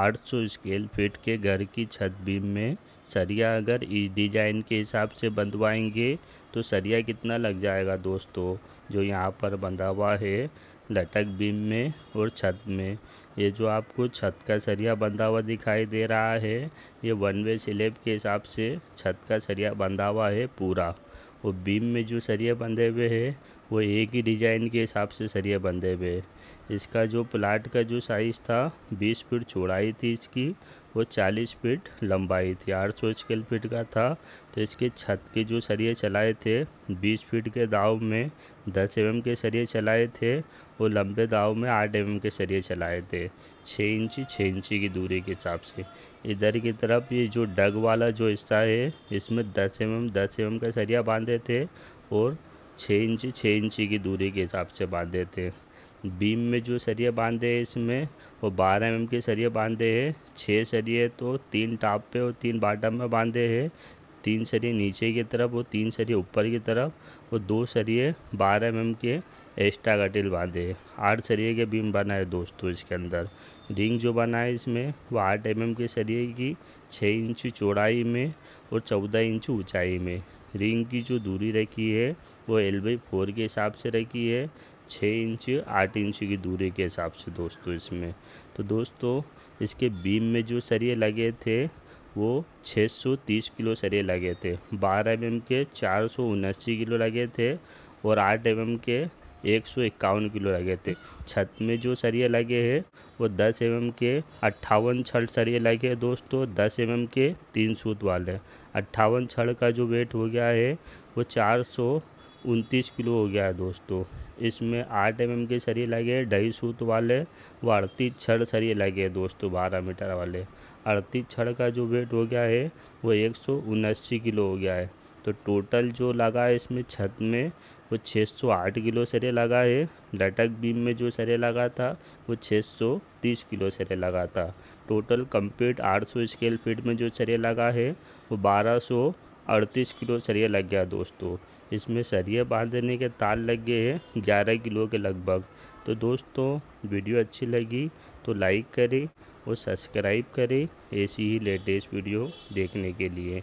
800 scale feet के घर की छत बीम में सरिया अगर इस डिज़ाइन के हिसाब से बंधवाएंगे तो सरिया कितना लग जाएगा दोस्तों जो यहाँ पर बंधा हुआ है लटक बीम में और छत में ये जो आपको छत का सरिया बंधा हुआ दिखाई दे रहा है ये वन वे स्लेब के हिसाब से छत का सरिया बंधा हुआ है पूरा और बीम में जो सरिया बंधे हुए हैं वो एक ही डिज़ाइन के हिसाब से सरिया बंधे हुए इसका जो प्लाट का जो साइज़ था बीस फीट चौड़ाई थी इसकी वो चालीस फीट लंबाई थी आठ सौ स्केल फीट का था तो इसके छत के जो सरिये चलाए थे बीस फीट के दाव में दस एम के सरिये चलाए थे और लंबे दाव में आठ एम के सरिये चलाए थे छः इंची छः इंची की दूरी के हिसाब से इधर की तरफ ये जो डग वाला जो हिस्सा है इसमें दस एम एम दस एम का सरिया बांधे थे और छः इंची छः इंची की दूरी के हिसाब से बांध देते हैं बीम में जो सरिये बांधे हैं इसमें वो बारह एम के सरिये बांधे हैं छः सरिये तो तीन टाप पे और तीन बाटम में बांधे हैं तीन सरिये नीचे की तरफ और तीन सरिये ऊपर की तरफ और दो सरिये बारह एम के एक्स्ट्रा गटिल बांधे हैं आठ सरिये के बीम बना है दोस्तों इसके अंदर रिंग जो बना है इसमें वो आठ एम के सरिये की छः इंच चौड़ाई में और चौदह इंच ऊँचाई में रिंग की जो दूरी रखी है वो एल बाई फोर के हिसाब से रखी है छः इंच आठ इंच की दूरी के हिसाब से दोस्तों इसमें तो दोस्तों इसके बीम में जो सरिये लगे थे वो 630 किलो सरिये लगे थे 12 एम के चार किलो लगे थे और 8 एम के एक सौ इक्यावन किलो लगे थे छत में जो सरिये लगे हैं वो दस एम के अट्ठावन छड़ सरिये लगे हैं दोस्तों दस एम के तीन सूत वाले अट्ठावन छड़ का जो वेट हो गया है वो चार सौ उनतीस किलो हो गया है दोस्तों इसमें आठ एम के सरिये लगे हैं ढाई सूत वाले व अड़तीस छड़ सरिये लगे दोस्तों बारह मीटर वाले अड़तीस छड़ का जो वेट हो गया है वो एक सौ उनासी किलो हो गया है तो टोटल जो लगा है इसमें छत में वो 608 किलो सरे लगा है लटक बीम में जो सरे लगा था वो 630 किलो सरे लगा था टोटल कंप्लीट 800 स्केल फीट में जो सरे लगा है वो 1238 किलो सरिया लग गया दोस्तों इसमें सरिया बांधने के ताल लग गए हैं ग्यारह किलो के लगभग तो दोस्तों वीडियो अच्छी लगी तो लाइक करें और सब्सक्राइब करें ऐसी ही लेटेस्ट वीडियो देखने के लिए